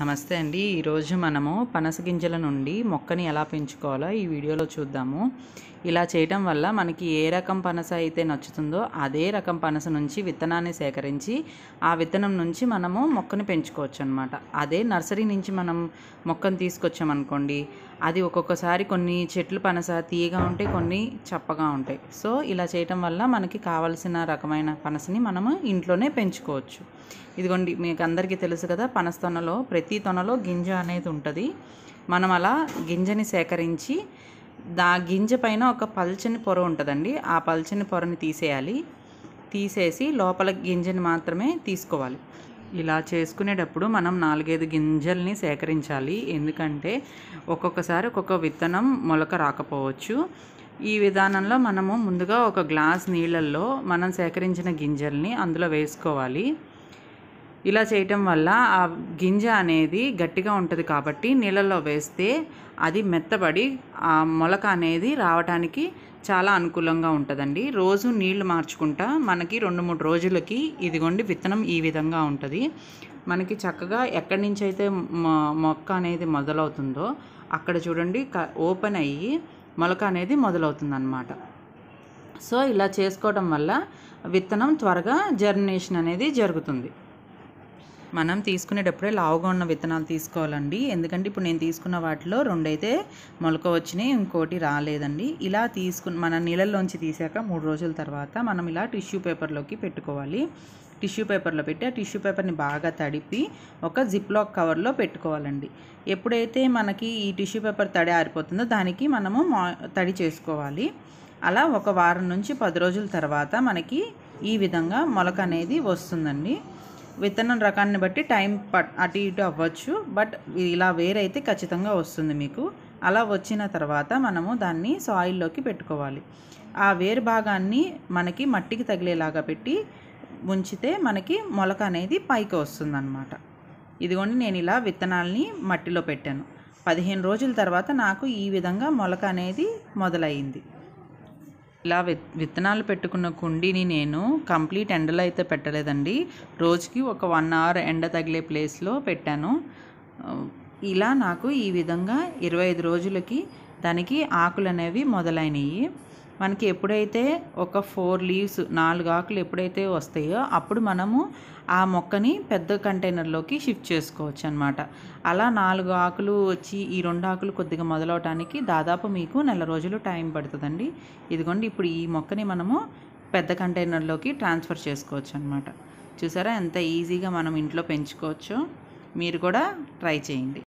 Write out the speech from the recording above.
నమస్తే అండి ఈరోజు మనము పనస గింజల నుండి మొక్కని ఎలా పెంచుకోవాలో ఈ వీడియోలో చూద్దాము ఇలా చేయటం వల్ల మనకి ఏ రకం పనస అయితే నచ్చుతుందో అదే రకం పనస నుంచి విత్తనాన్ని సేకరించి ఆ విత్తనం నుంచి మనము మొక్కని పెంచుకోవచ్చు అనమాట అదే నర్సరీ నుంచి మనం మొక్కను తీసుకొచ్చామనుకోండి అది ఒక్కొక్కసారి కొన్ని చెట్లు పనస తీయగా ఉంటాయి కొన్ని చప్పగా ఉంటాయి సో ఇలా చేయటం వల్ల మనకి కావలసిన రకమైన పనసని మనము ఇంట్లోనే పెంచుకోవచ్చు ఇదిగోండి మీకు అందరికీ తెలుసు కదా పనస్తొనలో ప్రతి ప్రతి తొనలో గింజ అనేది ఉంటుంది మనం అలా గింజని సేకరించి దా గింజ పైన ఒక పల్చని పొర ఉంటుందండి ఆ పల్చని పొరని తీసేయాలి తీసేసి లోపల గింజని మాత్రమే తీసుకోవాలి ఇలా చేసుకునేటప్పుడు మనం నాలుగైదు గింజల్ని సేకరించాలి ఎందుకంటే ఒక్కొక్కసారి ఒక్కొక్క విత్తనం మొలక రాకపోవచ్చు ఈ విధానంలో మనము ముందుగా ఒక గ్లాస్ నీళ్ళల్లో మనం సేకరించిన గింజల్ని అందులో వేసుకోవాలి ఇలా చేయటం వల్ల ఆ గింజ అనేది గట్టిగా ఉంటుంది కాబట్టి నీళ్ళల్లో వేస్తే అది మెత్తబడి ఆ మొలక అనేది రావటానికి చాలా అనుకూలంగా ఉంటుందండి రోజు నీళ్లు మార్చుకుంటా మనకి రెండు మూడు రోజులకి ఇదిగోండి విత్తనం ఈ విధంగా ఉంటుంది మనకి చక్కగా ఎక్కడి నుంచి అయితే మొక్క అనేది మొదలవుతుందో అక్కడ చూడండి ఓపెన్ అయ్యి మొలక అనేది మొదలవుతుందన్నమాట సో ఇలా చేసుకోవడం వల్ల విత్తనం త్వరగా జర్మినేషన్ అనేది జరుగుతుంది మనం తీసుకునేటప్పుడే లావుగా ఉన్న విత్తనాలు తీసుకోవాలండి ఎందుకంటే ఇప్పుడు నేను తీసుకున్న వాటిలో రెండైతే మొలక వచ్చినాయి ఇంకోటి రాలేదండి ఇలా తీసుకుని మన నీళ్ళల్లోంచి తీసాక మూడు రోజుల తర్వాత మనం ఇలా టిష్యూ పేపర్లోకి పెట్టుకోవాలి టిష్యూ పేపర్లో పెట్టి ఆ టిష్యూ పేపర్ని బాగా తడిపి ఒక జిప్ లాక్ కవర్లో పెట్టుకోవాలండి ఎప్పుడైతే మనకి ఈ టిష్యూ పేపర్ తడి ఆరిపోతుందో దానికి మనము తడి చేసుకోవాలి అలా ఒక వారం నుంచి పది రోజుల తర్వాత మనకి ఈ విధంగా మొలక అనేది వస్తుందండి విత్తనం రకాన్ని బట్టి టైం పట్ అటు ఇటు అవ్వచ్చు బట్ ఇలా వేరైతే ఖచ్చితంగా వస్తుంది మీకు అలా వచ్చిన తర్వాత మనము దాన్ని సాయిల్లోకి పెట్టుకోవాలి ఆ వేరు భాగాన్ని మనకి మట్టికి తగిలేలాగా పెట్టి ఉంచితే మనకి మొలక అనేది పైకి వస్తుందన్నమాట ఇదిగోండి నేను ఇలా విత్తనాల్ని మట్టిలో పెట్టాను పదిహేను రోజుల తర్వాత నాకు ఈ విధంగా మొలక అనేది మొదలయ్యింది ఇలా విత్తనాలు పెట్టుకున్న కుండీని నేను కంప్లీట్ ఎండలో అయితే పెట్టలేదండి రోజుకి ఒక వన్ అవర్ ఎండ తగిలే ప్లేస్లో పెట్టాను ఇలా నాకు ఈ విధంగా ఇరవై ఐదు రోజులకి దానికి ఆకులు అనేవి మొదలైనవి మనకి ఎప్పుడైతే ఒక ఫోర్ లీవ్స్ నాలుగు ఆకులు ఎప్పుడైతే వస్తాయో అప్పుడు మనము ఆ మొక్కని పెద్ద కంటైనర్లోకి షిఫ్ట్ చేసుకోవచ్చు అనమాట అలా నాలుగు ఆకులు వచ్చి ఈ రెండు ఆకులు కొద్దిగా మొదలవటానికి దాదాపు మీకు నెల రోజులు టైం పడుతుందండి ఇదిగోండి ఇప్పుడు ఈ మొక్కని మనము పెద్ద కంటైనర్లోకి ట్రాన్స్ఫర్ చేసుకోవచ్చు అనమాట చూసారా ఎంత ఈజీగా మనం ఇంట్లో పెంచుకోవచ్చు మీరు కూడా ట్రై చేయండి